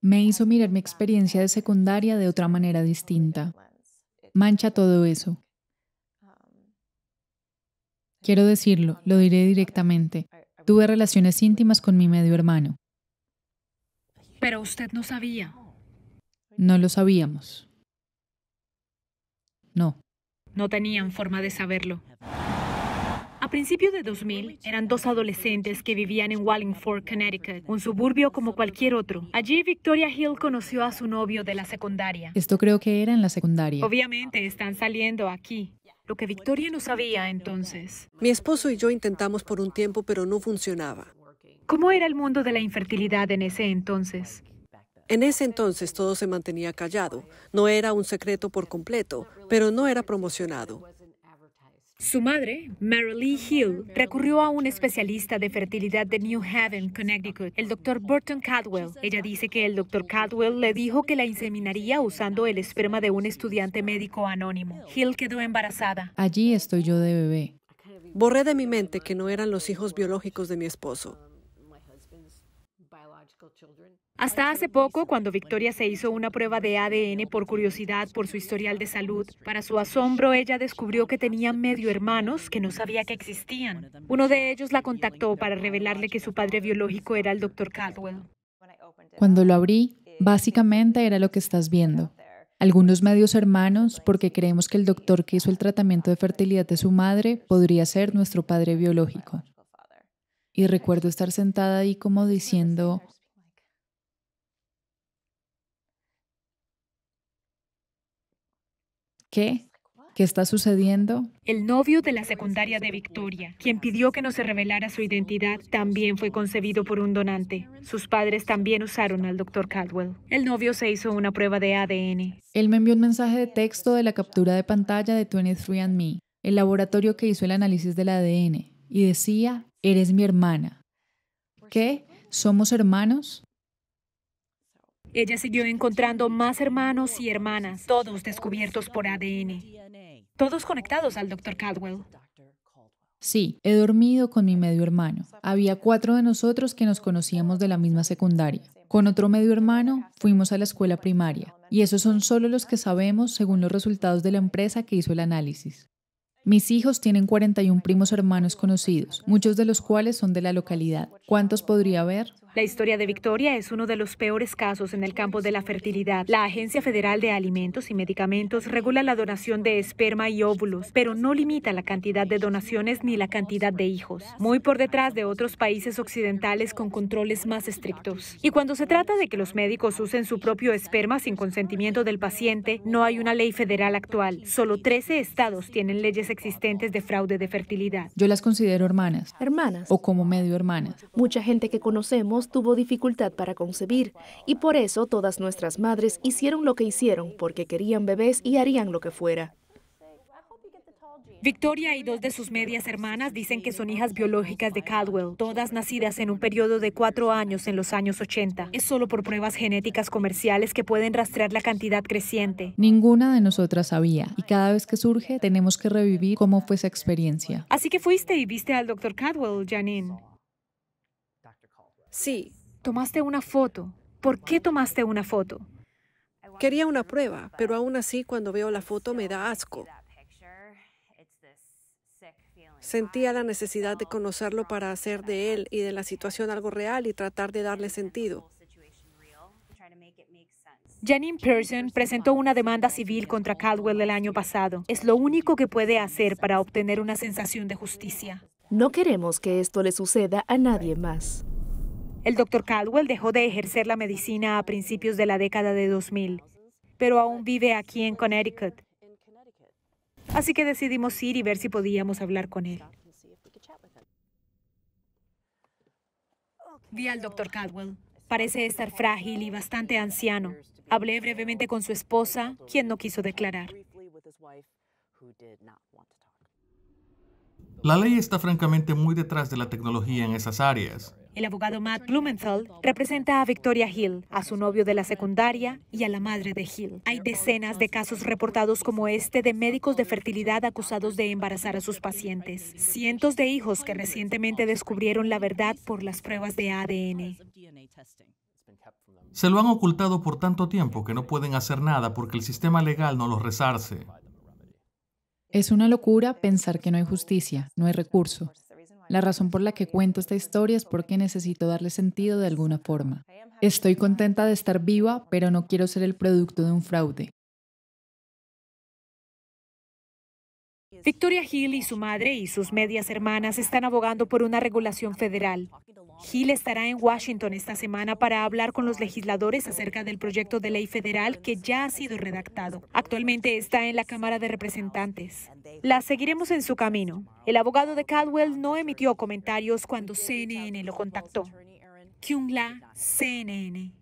Me hizo mirar mi experiencia de secundaria de otra manera distinta. Mancha todo eso. Quiero decirlo, lo diré directamente. Tuve relaciones íntimas con mi medio hermano. Pero usted no sabía. No lo sabíamos. No. No tenían forma de saberlo principio de 2000 eran dos adolescentes que vivían en Wallingford, Connecticut, un suburbio como cualquier otro. Allí Victoria Hill conoció a su novio de la secundaria. Esto creo que era en la secundaria. Obviamente están saliendo aquí. Lo que Victoria no sabía entonces. Mi esposo y yo intentamos por un tiempo, pero no funcionaba. ¿Cómo era el mundo de la infertilidad en ese entonces? En ese entonces todo se mantenía callado. No era un secreto por completo, pero no era promocionado. Su madre, Marilee Hill, recurrió a un especialista de fertilidad de New Haven, Connecticut, el doctor Burton Cadwell. Ella dice que el doctor Cadwell le dijo que la inseminaría usando el esperma de un estudiante médico anónimo. Hill quedó embarazada. Allí estoy yo de bebé. Borré de mi mente que no eran los hijos biológicos de mi esposo. Hasta hace poco, cuando Victoria se hizo una prueba de ADN por curiosidad por su historial de salud, para su asombro ella descubrió que tenía medio hermanos que no sabía que existían. Uno de ellos la contactó para revelarle que su padre biológico era el doctor Caldwell. Cuando lo abrí, básicamente era lo que estás viendo. Algunos medios hermanos, porque creemos que el doctor que hizo el tratamiento de fertilidad de su madre podría ser nuestro padre biológico. Y recuerdo estar sentada ahí como diciendo, ¿Qué? ¿Qué está sucediendo? El novio de la secundaria de Victoria, quien pidió que no se revelara su identidad, también fue concebido por un donante. Sus padres también usaron al doctor Caldwell. El novio se hizo una prueba de ADN. Él me envió un mensaje de texto de la captura de pantalla de 23andMe, el laboratorio que hizo el análisis del ADN, y decía, eres mi hermana. ¿Qué? ¿Somos hermanos? Ella siguió encontrando más hermanos y hermanas, todos descubiertos por ADN, todos conectados al Dr. Caldwell. Sí, he dormido con mi medio hermano. Había cuatro de nosotros que nos conocíamos de la misma secundaria. Con otro medio hermano fuimos a la escuela primaria, y esos son solo los que sabemos según los resultados de la empresa que hizo el análisis. Mis hijos tienen 41 primos hermanos conocidos, muchos de los cuales son de la localidad. ¿Cuántos podría haber? La historia de Victoria es uno de los peores casos en el campo de la fertilidad. La Agencia Federal de Alimentos y Medicamentos regula la donación de esperma y óvulos, pero no limita la cantidad de donaciones ni la cantidad de hijos, muy por detrás de otros países occidentales con controles más estrictos. Y cuando se trata de que los médicos usen su propio esperma sin consentimiento del paciente, no hay una ley federal actual. Solo 13 estados tienen leyes existentes de fraude de fertilidad. Yo las considero hermanas. Hermanas. O como medio hermanas. Mucha gente que conocemos tuvo dificultad para concebir y por eso todas nuestras madres hicieron lo que hicieron porque querían bebés y harían lo que fuera. Victoria y dos de sus medias hermanas dicen que son hijas biológicas de Caldwell, todas nacidas en un periodo de cuatro años en los años 80. Es solo por pruebas genéticas comerciales que pueden rastrear la cantidad creciente. Ninguna de nosotras sabía, y cada vez que surge tenemos que revivir cómo fue esa experiencia. Así que fuiste y viste al doctor Caldwell, Janine. Sí. Tomaste una foto. ¿Por qué tomaste una foto? Quería una prueba, pero aún así cuando veo la foto me da asco. Sentía la necesidad de conocerlo para hacer de él y de la situación algo real y tratar de darle sentido. Janine Pearson presentó una demanda civil contra Caldwell el año pasado. Es lo único que puede hacer para obtener una sensación de justicia. No queremos que esto le suceda a nadie más. El doctor Caldwell dejó de ejercer la medicina a principios de la década de 2000, pero aún vive aquí en Connecticut. Así que decidimos ir y ver si podíamos hablar con él. Vi al doctor Caldwell. Parece estar frágil y bastante anciano. Hablé brevemente con su esposa, quien no quiso declarar. La ley está francamente muy detrás de la tecnología en esas áreas. El abogado Matt Blumenthal representa a Victoria Hill, a su novio de la secundaria y a la madre de Hill. Hay decenas de casos reportados como este de médicos de fertilidad acusados de embarazar a sus pacientes. Cientos de hijos que recientemente descubrieron la verdad por las pruebas de ADN. Se lo han ocultado por tanto tiempo que no pueden hacer nada porque el sistema legal no los resarce. Es una locura pensar que no hay justicia, no hay recurso. La razón por la que cuento esta historia es porque necesito darle sentido de alguna forma. Estoy contenta de estar viva, pero no quiero ser el producto de un fraude. Victoria Hill y su madre y sus medias hermanas están abogando por una regulación federal. Hill estará en Washington esta semana para hablar con los legisladores acerca del proyecto de ley federal que ya ha sido redactado. Actualmente está en la Cámara de Representantes. La seguiremos en su camino. El abogado de Caldwell no emitió comentarios cuando CNN lo contactó. Kyung La, CNN.